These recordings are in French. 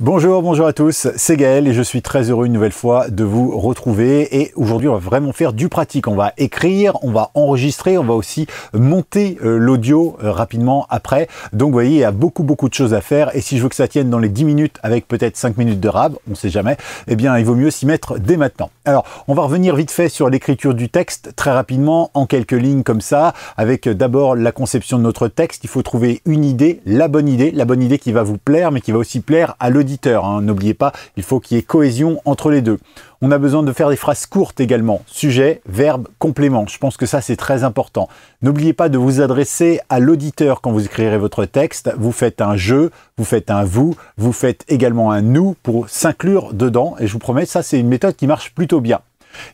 Bonjour, bonjour à tous, c'est Gaël et je suis très heureux une nouvelle fois de vous retrouver et aujourd'hui on va vraiment faire du pratique, on va écrire, on va enregistrer, on va aussi monter euh, l'audio euh, rapidement après. Donc vous voyez, il y a beaucoup beaucoup de choses à faire et si je veux que ça tienne dans les 10 minutes avec peut-être 5 minutes de rab, on sait jamais, eh bien il vaut mieux s'y mettre dès maintenant. Alors on va revenir vite fait sur l'écriture du texte très rapidement en quelques lignes comme ça avec d'abord la conception de notre texte, il faut trouver une idée, la bonne idée, la bonne idée qui va vous plaire mais qui va aussi plaire à l'auditeur Hein. N'oubliez pas, il faut qu'il y ait cohésion entre les deux. On a besoin de faire des phrases courtes également. Sujet, verbe, complément. Je pense que ça, c'est très important. N'oubliez pas de vous adresser à l'auditeur quand vous écrirez votre texte. Vous faites un je, vous faites un vous, vous faites également un nous pour s'inclure dedans. Et je vous promets, ça, c'est une méthode qui marche plutôt bien.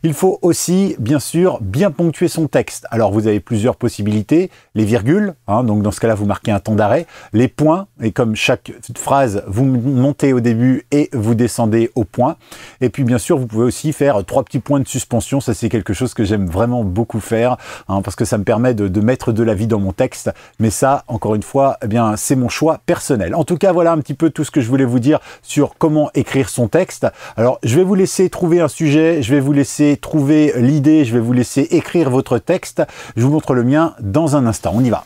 Il faut aussi, bien sûr, bien ponctuer son texte. Alors vous avez plusieurs possibilités, les virgules, hein, donc dans ce cas-là vous marquez un temps d'arrêt, les points, et comme chaque phrase, vous montez au début et vous descendez au point. Et puis bien sûr, vous pouvez aussi faire trois petits points de suspension, ça c'est quelque chose que j'aime vraiment beaucoup faire, hein, parce que ça me permet de, mettre de la vie dans mon texte, mais ça, encore une fois, eh bien c'est mon choix personnel. En tout cas, voilà un petit peu tout ce que je voulais vous dire sur comment écrire son texte. Alors, je vais vous laisser trouver un sujet, je vais vous laisser trouver l'idée, je vais vous laisser écrire votre texte. Je vous montre le mien dans un instant. On y va.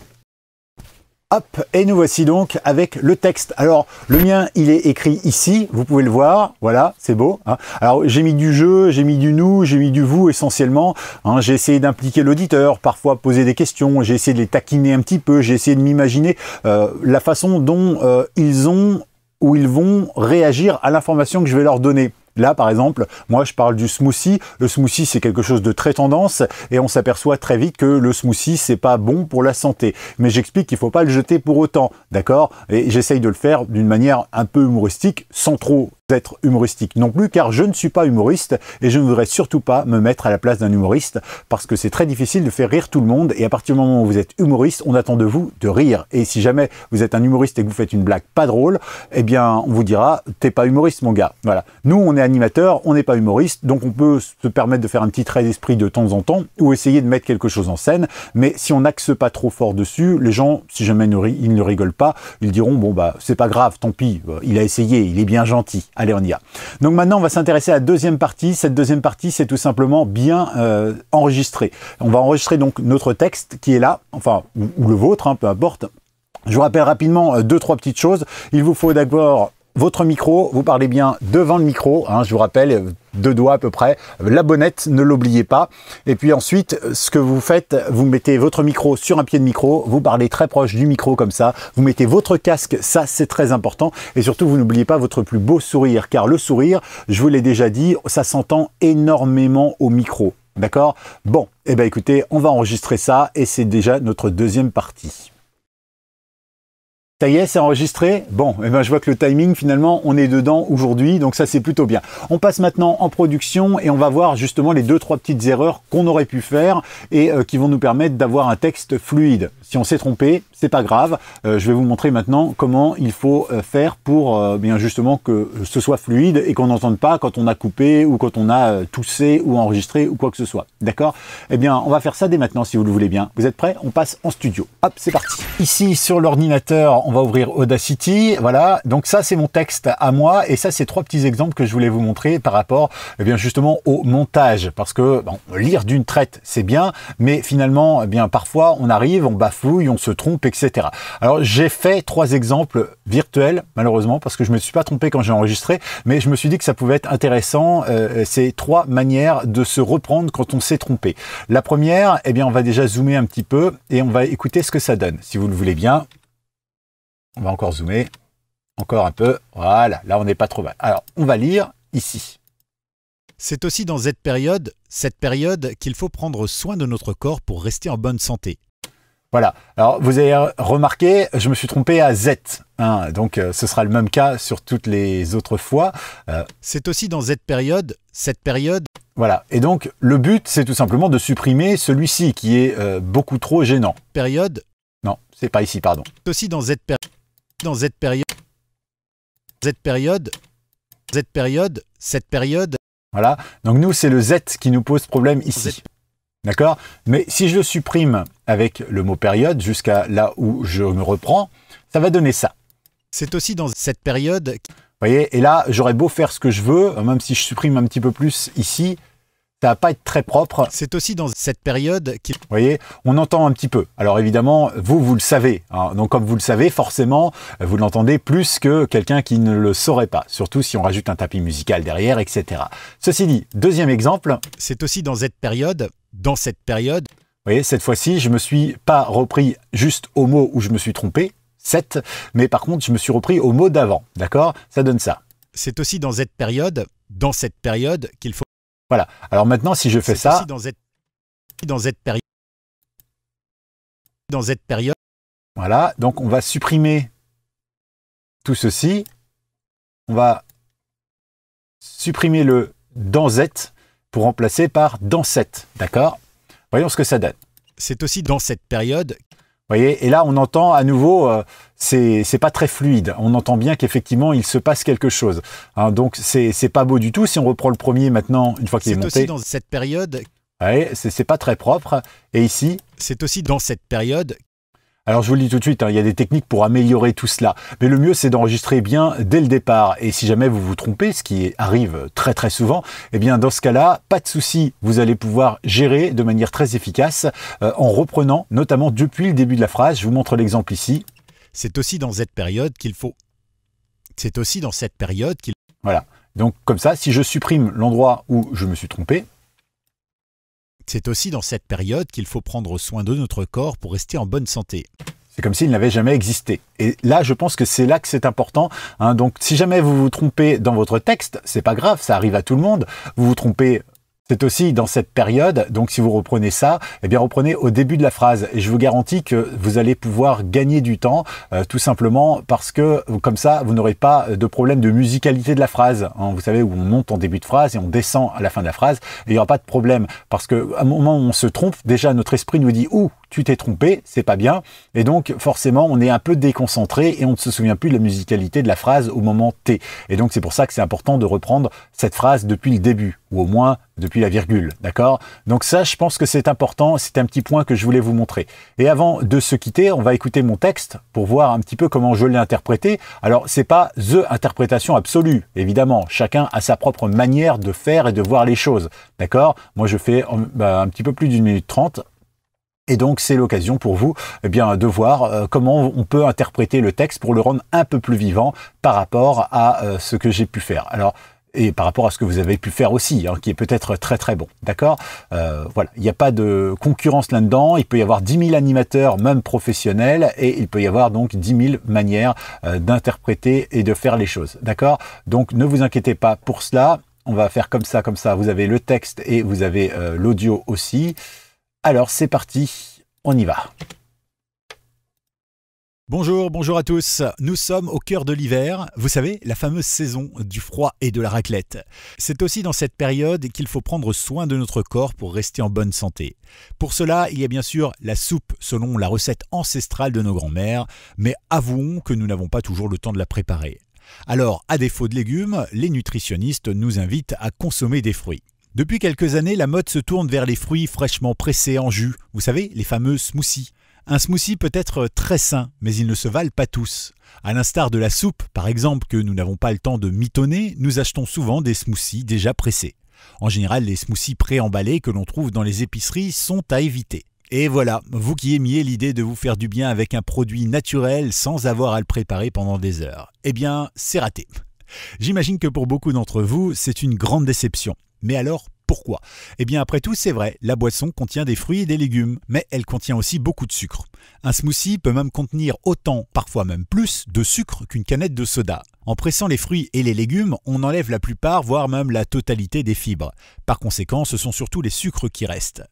Hop, et nous voici donc avec le texte. Alors, le mien, il est écrit ici, vous pouvez le voir, voilà, c'est beau. Hein. Alors, j'ai mis du jeu j'ai mis du nous, j'ai mis du vous essentiellement. Hein. J'ai essayé d'impliquer l'auditeur, parfois poser des questions, j'ai essayé de les taquiner un petit peu, j'ai essayé de m'imaginer euh, la façon dont euh, ils ont ou ils vont réagir à l'information que je vais leur donner. Là, par exemple, moi, je parle du smoothie. Le smoothie, c'est quelque chose de très tendance et on s'aperçoit très vite que le smoothie, c'est pas bon pour la santé. Mais j'explique qu'il faut pas le jeter pour autant, d'accord Et j'essaye de le faire d'une manière un peu humoristique, sans trop être humoristique non plus car je ne suis pas humoriste et je ne voudrais surtout pas me mettre à la place d'un humoriste parce que c'est très difficile de faire rire tout le monde et à partir du moment où vous êtes humoriste on attend de vous de rire et si jamais vous êtes un humoriste et que vous faites une blague pas drôle eh bien on vous dira t'es pas humoriste mon gars voilà nous on est animateur on n'est pas humoriste donc on peut se permettre de faire un petit trait d'esprit de temps en temps ou essayer de mettre quelque chose en scène mais si on n'axe pas trop fort dessus les gens si jamais ils ne rigolent pas ils diront bon bah c'est pas grave tant pis euh, il a essayé il est bien gentil Allez, on y a. Donc maintenant, on va s'intéresser à la deuxième partie. Cette deuxième partie, c'est tout simplement bien euh, enregistrer. On va enregistrer donc notre texte qui est là, enfin, ou, le vôtre, hein, peu importe. Je vous rappelle rapidement euh, deux, trois petites choses. Il vous faut d'abord votre micro, vous parlez bien devant le micro, hein, je vous rappelle, deux doigts à peu près, la bonnette, ne l'oubliez pas. Et puis ensuite, ce que vous faites, vous mettez votre micro sur un pied de micro, vous parlez très proche du micro comme ça, vous mettez votre casque, ça c'est très important. Et surtout, vous n'oubliez pas votre plus beau sourire, car le sourire, je vous l'ai déjà dit, ça s'entend énormément au micro. D'accord Bon, et eh bien écoutez, on va enregistrer ça et c'est déjà notre deuxième partie. Ça y est, c'est enregistré Bon, eh ben, je vois que le timing, finalement, on est dedans aujourd'hui, donc ça c'est plutôt bien. On passe maintenant en production et on va voir justement les deux, trois petites erreurs qu'on aurait pu faire et euh, qui vont nous permettre d'avoir un texte fluide. Si on s'est trompé, c'est pas grave. Euh, je vais vous montrer maintenant comment il faut euh, faire pour bien justement que ce soit fluide et qu'on n'entende pas quand on a coupé ou quand on a toussé ou enregistré ou quoi que ce soit. D'accord Eh bien, on va faire ça dès maintenant si vous le voulez bien. Vous êtes prêts On passe en studio. Hop, c'est parti. Ici, sur l'ordinateur, on va ouvrir Audacity. Voilà, donc ça c'est mon texte à moi et ça c'est trois petits exemples que je voulais vous montrer par rapport eh bien justement au montage parce que bon, lire d'une traite c'est bien, mais finalement eh bien parfois on arrive, on bafouille, on se trompe, etc. Alors j'ai fait trois exemples virtuels malheureusement parce que je me suis pas trompé quand j'ai enregistré, mais je me suis dit que ça pouvait être intéressant euh, ces trois manières de se reprendre quand on s'est trompé. La première, eh bien on va déjà zoomer un petit peu et on va écouter ce que ça donne si vous le voulez bien. On va encore zoomer. Encore un peu. Voilà, là on n'est pas trop mal. Alors, on va lire ici. C'est aussi dans cette période, cette période qu'il faut prendre soin de notre corps pour rester en bonne santé. Voilà. Alors, vous avez remarqué, je me suis trompé à Z. Hein. donc, euh, ce sera le même cas sur toutes les autres fois. Euh, c'est aussi dans cette période, cette période. Voilà. Et donc, le but, c'est tout simplement de supprimer celui-ci qui est euh, beaucoup trop gênant. Période. Non, c'est pas ici, pardon. C'est aussi dans cette période dans cette période, cette période, cette période, cette période. Voilà, donc nous c'est le Z qui nous pose problème ici. D'accord Mais si je le supprime avec le mot période jusqu'à là où je me reprends, ça va donner ça. C'est aussi dans cette période. Vous voyez, et là, j'aurais beau faire ce que je veux, même si je supprime un petit peu plus ici, ça va pas être très propre. C'est aussi dans cette période qu'il... Vous voyez, on entend un petit peu. Alors évidemment, vous, vous le savez. Hein. Donc comme vous le savez, forcément, vous l'entendez plus que quelqu'un qui ne le saurait pas. Surtout si on rajoute un tapis musical derrière, etc. Ceci dit, deuxième exemple. C'est aussi dans cette période, dans cette période... Vous voyez, cette fois-ci, je me suis pas repris juste au mot où je me suis trompé, 7, mais par contre, je me suis repris au mot d'avant. D'accord Ça donne ça. C'est aussi dans cette période, dans cette période, qu'il faut... Voilà. Alors maintenant, si je fais ça. Dans cette, période. Dans cette période. Voilà. Donc on va supprimer tout ceci. On va supprimer le dans Z pour remplacer par dans cette. D'accord Voyons ce que ça donne. C'est aussi dans cette période et là, on entend à nouveau, euh, c'est pas très fluide. On entend bien qu'effectivement, il se passe quelque chose. Hein, donc, c'est pas beau du tout. Si on reprend le premier maintenant, une fois qu'il est, monté... C'est aussi dans cette période... Ouais, c'est pas très propre. Et ici... C'est aussi dans cette période alors je vous le dis tout de suite, hein, il y a des techniques pour améliorer tout cela, mais le mieux c'est d'enregistrer bien dès le départ. Et si jamais vous vous trompez, ce qui arrive très très souvent, eh bien dans ce cas-là, pas de souci, vous allez pouvoir gérer de manière très efficace euh, en reprenant notamment depuis le début de la phrase. Je vous montre l'exemple ici. C'est aussi dans cette période qu'il faut. C'est aussi dans cette période qu'il. Voilà. Donc comme ça, si je supprime l'endroit où je me suis trompé, c'est aussi dans cette période qu'il faut prendre soin de notre corps pour rester en bonne santé. C'est comme s'il n'avait jamais existé. Et là, je pense que c'est là que c'est important. Hein. Donc, si jamais vous vous trompez dans votre texte, c'est pas grave, ça arrive à tout le monde. Vous vous trompez c'est aussi dans cette période, donc si vous reprenez ça, eh bien reprenez au début de la phrase et je vous garantis que vous allez pouvoir gagner du temps euh, tout simplement parce que comme ça vous n'aurez pas de problème de musicalité de la phrase. Hein. vous savez où on monte en début de phrase et on descend à la fin de la phrase il n'y aura pas de problème parce qu'à un moment où on se trompe, déjà notre esprit nous dit où tu t'es trompé, c'est pas bien. Et donc, forcément, on est un peu déconcentré et on ne se souvient plus de la musicalité de la phrase au moment T. Et donc, c'est pour ça que c'est important de reprendre cette phrase depuis le début, ou au moins depuis la virgule, d'accord Donc ça, je pense que c'est important, c'est un petit point que je voulais vous montrer. Et avant de se quitter, on va écouter mon texte pour voir un petit peu comment je l'ai interprété. Alors, c'est pas the interprétation absolue, évidemment. Chacun a sa propre manière de faire et de voir les choses, d'accord Moi, je fais euh, bah, un petit peu plus d'une minute trente, et donc c'est l'occasion pour vous eh bien, de voir euh, comment on peut interpréter le texte pour le rendre un peu plus vivant par rapport à euh, ce que j'ai pu faire. Alors, et par rapport à ce que vous avez pu faire aussi, hein, qui est peut-être très très bon. D'accord euh, Voilà, il n'y a pas de concurrence là-dedans. Il peut y avoir 10 000 animateurs, même professionnels, et il peut y avoir donc 10 000 manières d'interpréter et de faire les choses. D'accord Donc ne vous inquiétez pas pour cela. On va faire comme ça, comme ça. Vous avez le texte et vous avez l'audio aussi. Alors c'est parti, on y va. Bonjour, bonjour à tous. Nous sommes au cœur de l'hiver, vous savez, la fameuse saison du froid et de la raclette. C'est aussi dans cette période qu'il faut prendre soin de notre corps pour rester en bonne santé. Pour cela, il y a bien sûr la soupe selon la recette ancestrale de nos grands-mères, mais avouons que nous n'avons pas toujours le temps de la préparer. Alors, à défaut de légumes, les nutritionnistes nous invitent à consommer des fruits. Depuis quelques années, la mode se tourne vers les fruits fraîchement pressés en jus, vous savez, les fameux smoothies. Un smoothie peut être très sain, mais ils ne se valent pas tous. À l'instar de la soupe, par exemple, que nous n'avons pas le temps de mitonner, nous achetons souvent des smoothies déjà pressés. En général, les smoothies préemballés que l'on trouve dans les épiceries sont à éviter. Et voilà, vous qui aimiez l'idée de vous faire du bien avec un produit naturel sans avoir à le préparer pendant des heures, eh bien, c'est raté. J'imagine que pour beaucoup d'entre vous, c'est une grande déception. Mais alors, pourquoi Eh bien après tout, c'est vrai, la boisson contient des fruits et des légumes, mais elle contient aussi beaucoup de sucre. Un smoothie peut même contenir autant, parfois même plus, de sucre qu'une canette de soda. En pressant les fruits et les légumes, on enlève la plupart, voire même la totalité des fibres. Par conséquent, ce sont surtout les sucres qui restent.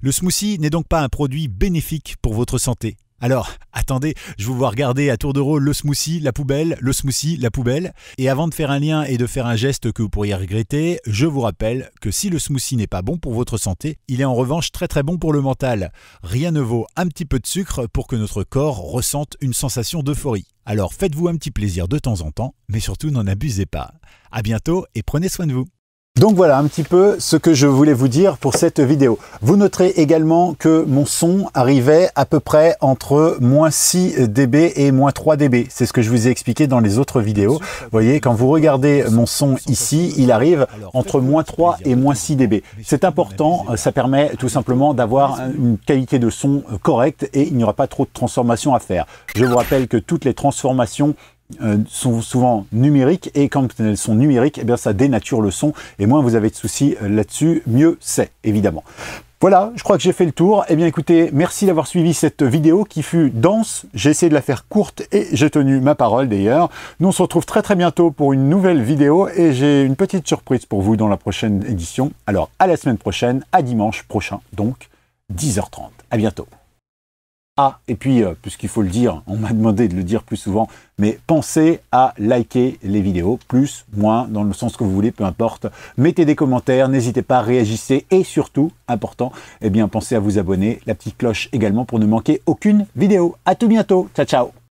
Le smoothie n'est donc pas un produit bénéfique pour votre santé. Alors, attendez, je vous vois regarder à tour de rôle le smoothie, la poubelle, le smoothie, la poubelle. Et avant de faire un lien et de faire un geste que vous pourriez regretter, je vous rappelle que si le smoothie n'est pas bon pour votre santé, il est en revanche très très bon pour le mental. Rien ne vaut un petit peu de sucre pour que notre corps ressente une sensation d'euphorie. Alors faites-vous un petit plaisir de temps en temps, mais surtout n'en abusez pas. À bientôt et prenez soin de vous. Donc voilà un petit peu ce que je voulais vous dire pour cette vidéo. Vous noterez également que mon son arrivait à peu près entre moins 6 dB et moins 3 dB. C'est ce que je vous ai expliqué dans les autres vidéos. Vous voyez, quand vous regardez mon son ici, il arrive entre moins 3 et moins 6 dB. C'est important, ça permet tout simplement d'avoir une qualité de son correcte et il n'y aura pas trop de transformations à faire. Je vous rappelle que toutes les transformations euh, sont souvent numériques et quand elles sont numériques, eh bien ça dénature le son et moins vous avez de soucis euh, là-dessus, mieux c'est évidemment. Voilà, je crois que j'ai fait le tour. Eh bien écoutez, merci d'avoir suivi cette vidéo qui fut dense. J'ai essayé de la faire courte et j'ai tenu ma parole d'ailleurs. Nous on se retrouve très très bientôt pour une nouvelle vidéo et j'ai une petite surprise pour vous dans la prochaine édition. Alors à la semaine prochaine, à dimanche prochain donc, 10h30. À bientôt. Ah, et puis, euh, puisqu'il faut le dire, on m'a demandé de le dire plus souvent, mais pensez à liker les vidéos, plus, moins, dans le sens que vous voulez, peu importe. Mettez des commentaires, n'hésitez pas, réagissez, et surtout, important, eh bien, pensez à vous abonner, la petite cloche également pour ne manquer aucune vidéo. À tout bientôt, ciao ciao